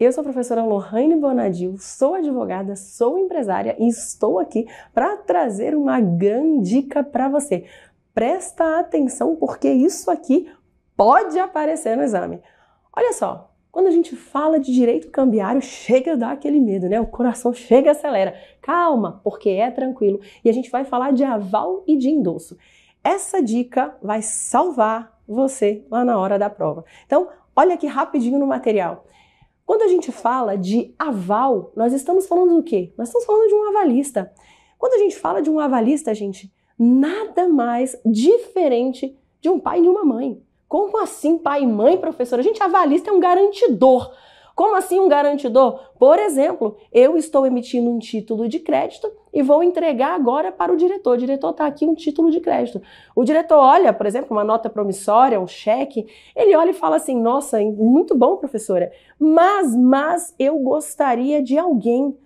Eu sou a professora Lohane Bonadil, sou advogada, sou empresária e estou aqui para trazer uma grande dica para você. Presta atenção porque isso aqui pode aparecer no exame. Olha só, quando a gente fala de direito cambiário, chega a dar aquele medo, né? O coração chega e acelera. Calma, porque é tranquilo. E a gente vai falar de aval e de endosso. Essa dica vai salvar você lá na hora da prova. Então, olha aqui rapidinho no material. Quando a gente fala de aval, nós estamos falando do quê? Nós estamos falando de um avalista. Quando a gente fala de um avalista, gente, nada mais diferente de um pai e de uma mãe. Como assim pai e mãe, professora? Gente, avalista é um garantidor. Como assim um garantidor? Por exemplo, eu estou emitindo um título de crédito e vou entregar agora para o diretor. O diretor está aqui um título de crédito. O diretor olha, por exemplo, uma nota promissória, um cheque, ele olha e fala assim: nossa, muito bom, professora, mas, mas eu gostaria de alguém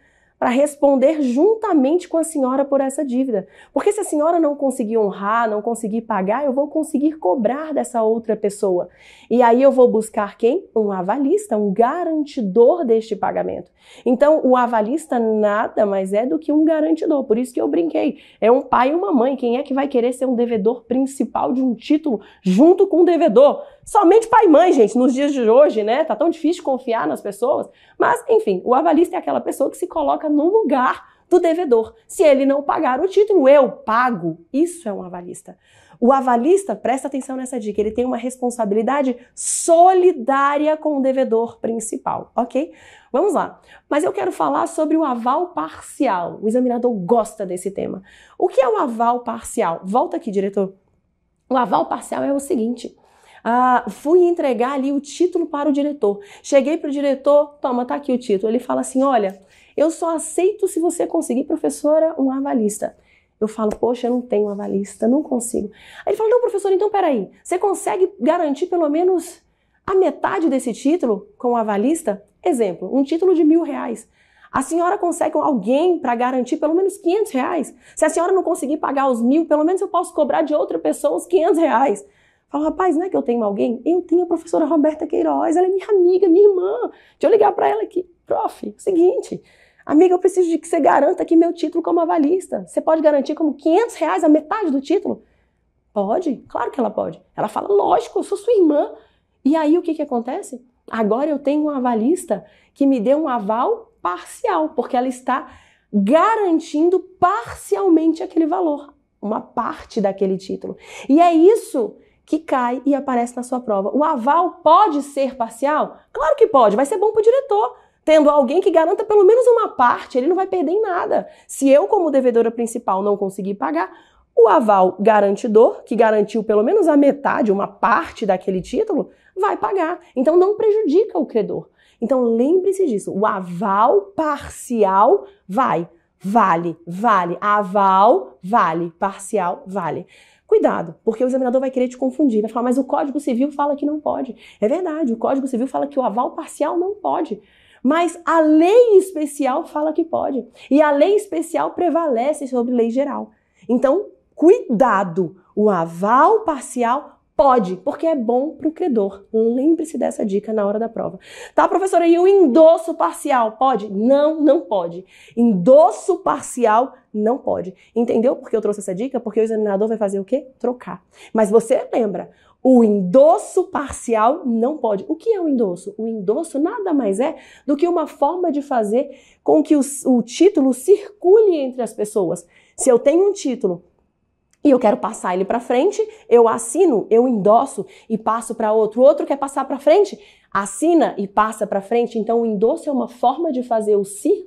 para responder juntamente com a senhora por essa dívida. Porque se a senhora não conseguir honrar, não conseguir pagar, eu vou conseguir cobrar dessa outra pessoa. E aí eu vou buscar quem? Um avalista, um garantidor deste pagamento. Então, o avalista nada mais é do que um garantidor. Por isso que eu brinquei. É um pai e uma mãe. Quem é que vai querer ser um devedor principal de um título junto com um devedor? Somente pai e mãe, gente, nos dias de hoje, né? Tá tão difícil confiar nas pessoas. Mas, enfim, o avalista é aquela pessoa que se coloca no lugar do devedor. Se ele não pagar o título, eu pago. Isso é um avalista. O avalista, presta atenção nessa dica, ele tem uma responsabilidade solidária com o devedor principal, ok? Vamos lá. Mas eu quero falar sobre o aval parcial. O examinador gosta desse tema. O que é o aval parcial? Volta aqui, diretor. O aval parcial é o seguinte. Ah, fui entregar ali o título para o diretor. Cheguei para o diretor, toma, tá aqui o título. Ele fala assim: olha, eu só aceito se você conseguir, professora, um avalista. Eu falo, poxa, eu não tenho avalista, não consigo. Aí ele fala, não, professora, então peraí, você consegue garantir pelo menos a metade desse título com o avalista? Exemplo, um título de mil reais. A senhora consegue alguém para garantir pelo menos 500 reais? Se a senhora não conseguir pagar os mil, pelo menos eu posso cobrar de outra pessoa os 500 reais. Fala, rapaz, não é que eu tenho alguém? Eu tenho a professora Roberta Queiroz, ela é minha amiga, minha irmã. Deixa eu ligar para ela aqui. Prof, é seguinte, Amiga, eu preciso de que você garanta aqui meu título como avalista. Você pode garantir como 500 reais a metade do título? Pode, claro que ela pode. Ela fala, lógico, eu sou sua irmã. E aí o que, que acontece? Agora eu tenho um avalista que me deu um aval parcial, porque ela está garantindo parcialmente aquele valor, uma parte daquele título. E é isso que cai e aparece na sua prova. O aval pode ser parcial? Claro que pode, vai ser bom para o diretor tendo alguém que garanta pelo menos uma parte, ele não vai perder em nada. Se eu, como devedora principal, não conseguir pagar, o aval garantidor, que garantiu pelo menos a metade, uma parte daquele título, vai pagar. Então não prejudica o credor. Então lembre-se disso: o aval parcial vai, vale, vale. Aval vale, parcial vale. Cuidado, porque o examinador vai querer te confundir, vai falar, mas o Código Civil fala que não pode. É verdade, o Código Civil fala que o aval parcial não pode. Mas a lei especial fala que pode. E a lei especial prevalece sobre lei geral. Então, cuidado! O aval parcial Pode, porque é bom para o credor. Lembre-se dessa dica na hora da prova. Tá, professora? E o endosso parcial? Pode? Não, não pode. Endosso parcial não pode. Entendeu porque eu trouxe essa dica? Porque o examinador vai fazer o quê? Trocar. Mas você lembra, o endosso parcial não pode. O que é o endosso? O endosso nada mais é do que uma forma de fazer com que o, o título circule entre as pessoas. Se eu tenho um título e eu quero passar ele para frente, eu assino, eu endosso e passo para outro. Outro quer passar para frente, assina e passa para frente. Então, o endosso é uma forma de fazer o,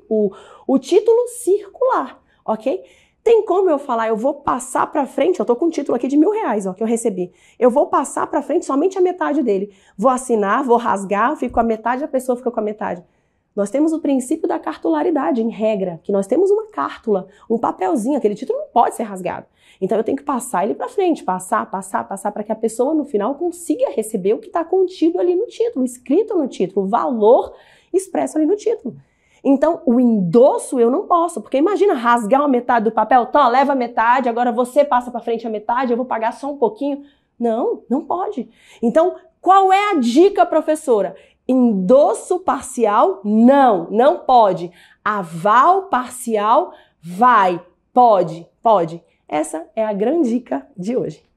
o, o título circular, ok? Tem como eu falar, eu vou passar para frente, eu tô com um título aqui de mil reais, ó, que eu recebi. Eu vou passar para frente somente a metade dele. Vou assinar, vou rasgar, fico com a metade, a pessoa fica com a metade. Nós temos o princípio da cartularidade, em regra, que nós temos uma cártula, um papelzinho, aquele título não pode ser rasgado. Então eu tenho que passar ele para frente, passar, passar, passar, para que a pessoa no final consiga receber o que está contido ali no título, escrito no título, o valor expresso ali no título. Então, o endosso eu não posso, porque imagina rasgar uma metade do papel, tá, leva metade, agora você passa para frente a metade, eu vou pagar só um pouquinho. Não, não pode. Então, qual é a dica, professora? Endosso parcial, não, não pode. Aval parcial, vai, pode, pode. Essa é a grande dica de hoje.